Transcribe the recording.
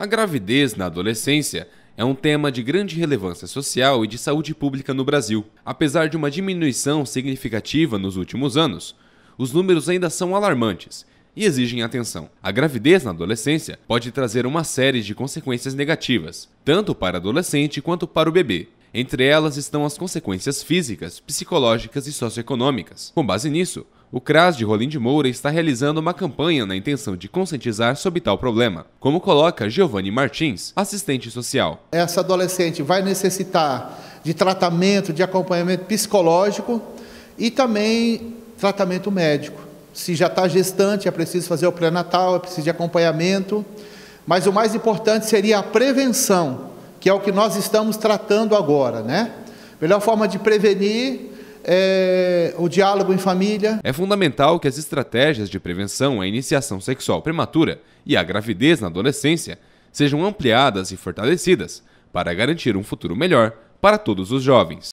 A gravidez na adolescência é um tema de grande relevância social e de saúde pública no Brasil. Apesar de uma diminuição significativa nos últimos anos, os números ainda são alarmantes e exigem atenção. A gravidez na adolescência pode trazer uma série de consequências negativas, tanto para o adolescente quanto para o bebê. Entre elas estão as consequências físicas, psicológicas e socioeconômicas. Com base nisso, o CRAS de Rolim de Moura está realizando uma campanha na intenção de conscientizar sobre tal problema, como coloca Giovanni Martins, assistente social. Essa adolescente vai necessitar de tratamento, de acompanhamento psicológico e também tratamento médico. Se já está gestante, é preciso fazer o pré-natal, é preciso de acompanhamento. Mas o mais importante seria a prevenção, que é o que nós estamos tratando agora, né? Melhor forma de prevenir é, o diálogo em família. É fundamental que as estratégias de prevenção à iniciação sexual prematura e à gravidez na adolescência sejam ampliadas e fortalecidas para garantir um futuro melhor para todos os jovens.